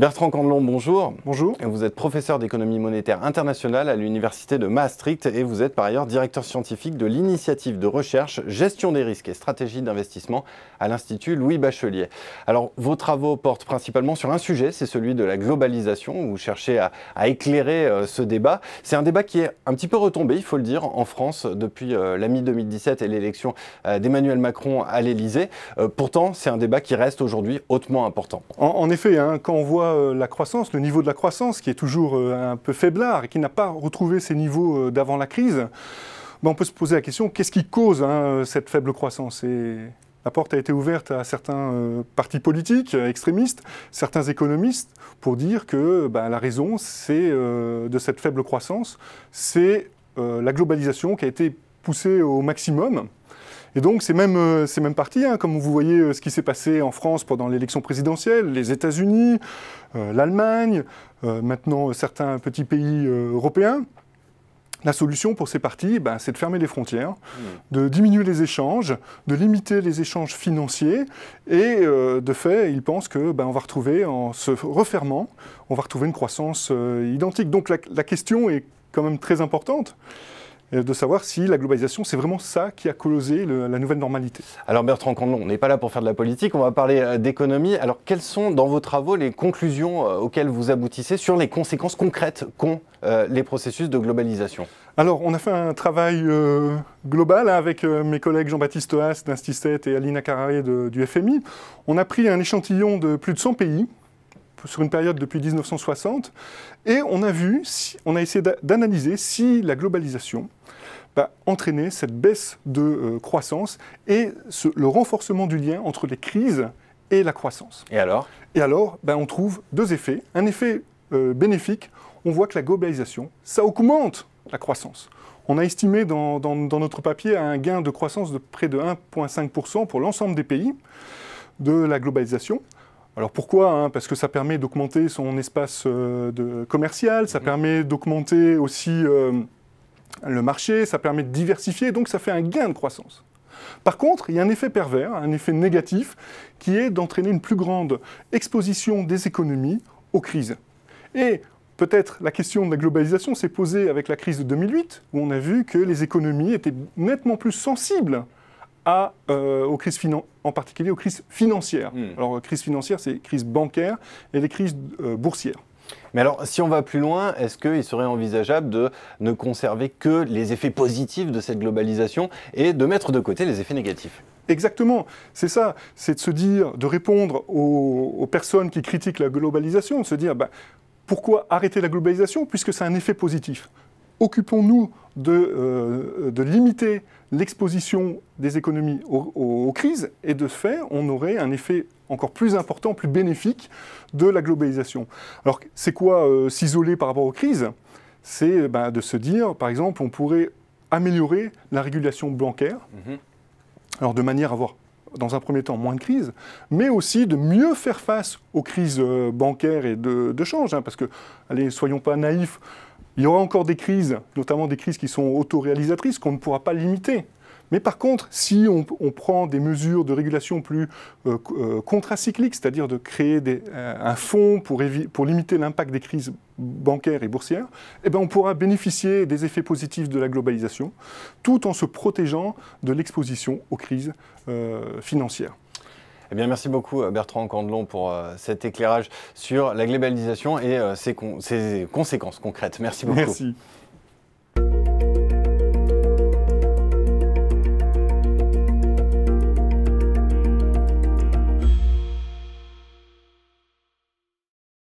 Bertrand Candelon, bonjour. Bonjour. Vous êtes professeur d'économie monétaire internationale à l'université de Maastricht et vous êtes par ailleurs directeur scientifique de l'initiative de recherche Gestion des risques et stratégie d'investissement à l'Institut Louis Bachelier. Alors, vos travaux portent principalement sur un sujet, c'est celui de la globalisation. Vous cherchez à, éclairer euh, ce débat. C'est un débat qui est un petit peu retombé, il faut le dire, en France depuis euh, la mi-2017 et l'élection euh, d'Emmanuel Macron à l'Élysée. pourtant, c'est un débat qui reste aujourd'hui hautement important. En, effet, hein, quand on voit euh, la croissance, le niveau de la croissance qui est toujours euh, un peu faiblard et qui n'a pas retrouvé ses niveaux euh, d'avant la crise, ben, on peut se poser la question qu'est-ce qui cause hein, cette faible croissance la porte a été ouverte à certains partis politiques extrémistes, certains économistes, pour dire que ben, la raison de cette faible croissance, c'est la globalisation qui a été poussée au maximum, et donc c'est même euh, ces même partis, hein, comme vous voyez euh, ce qui s'est passé en France pendant l'élection présidentielle, les États-Unis, euh, l'Allemagne, maintenant certains petits pays européens, la solution pour ces partis, ben, c'est de fermer les frontières, mmh. de diminuer les échanges, de limiter les échanges financiers. Et de fait, ils pensent que ben, on va retrouver, en se refermant, on va retrouver une croissance identique. Donc la, question est quand même très importante de savoir si la globalisation, c'est vraiment ça qui a causé la nouvelle normalité. Alors Bertrand Candelon, on n'est pas là pour faire de la politique, on va parler euh, d'économie. Alors quelles sont dans vos travaux les conclusions euh, auxquelles vous aboutissez sur les conséquences concrètes qu'ont euh, les processus de globalisation alors, on a fait un travail global hein, avec mes collègues Jean-Baptiste Haas d'Instistet et Alina Carré du FMI. On a pris un échantillon de plus de 100 pays sur une période depuis 1960, et on a vu, on a essayé d'analyser si la globalisation bah, entraînait cette baisse de euh, croissance et le renforcement du lien entre les crises et la croissance. Et alors Et alors, bah, on trouve deux effets. Un effet euh, bénéfique, on voit que la globalisation, ça augmente la croissance. On a estimé dans notre papier un gain de croissance de près de 1,5% pour l'ensemble des pays de la globalisation. Alors pourquoi hein, Parce que ça permet d'augmenter son espace euh, de commercial, ça mhm. permet d'augmenter aussi euh, le marché, ça permet de diversifier, donc ça fait un gain de croissance. Par contre, il y a un effet pervers, un effet négatif, qui est d'entraîner une plus grande exposition des économies aux crises. Et peut-être la question de la globalisation s'est posée avec la crise de 2008, où on a vu que les économies étaient nettement plus sensibles euh, aux crises en particulier aux crises financières. Hmm. Alors, crise financière, c'est crise bancaire et les crises euh, boursières. Mais alors, si on va plus loin, est-ce qu'il serait envisageable de ne conserver que les effets positifs de cette globalisation et de mettre de côté les effets négatifs Exactement, c'est ça, c'est de se dire, de répondre aux, personnes qui critiquent la globalisation, de se dire, bah, pourquoi arrêter la globalisation puisque c'est un effet positif occupons-nous euh, de, limiter l'exposition des économies aux, crises, et de fait, on aurait un effet encore plus important, plus bénéfique de la globalisation. Alors, c'est quoi euh, s'isoler par rapport aux crises C'est eh ben, de se dire, par exemple, on pourrait améliorer la régulation bancaire, mhm. alors de manière à avoir dans un premier temps moins de crises, mais aussi de mieux faire face aux crises euh, bancaires et de, change. Hein, parce que, allez, soyons pas naïfs, il y aura encore des crises, notamment des crises qui sont autoréalisatrices, qu'on ne pourra pas limiter. Mais par contre, si on, prend des mesures de régulation plus euh, euh, contracycliques, c'est-à-dire de créer euh, un fonds pour, limiter l'impact des crises bancaires et boursières, eh ben, on pourra bénéficier des effets positifs de la globalisation, tout en se protégeant de l'exposition aux crises financières. Eh merci beaucoup euh, Bertrand Candelon pour euh, cet éclairage sur la globalisation et euh, ses, conséquences concrètes. Merci beaucoup.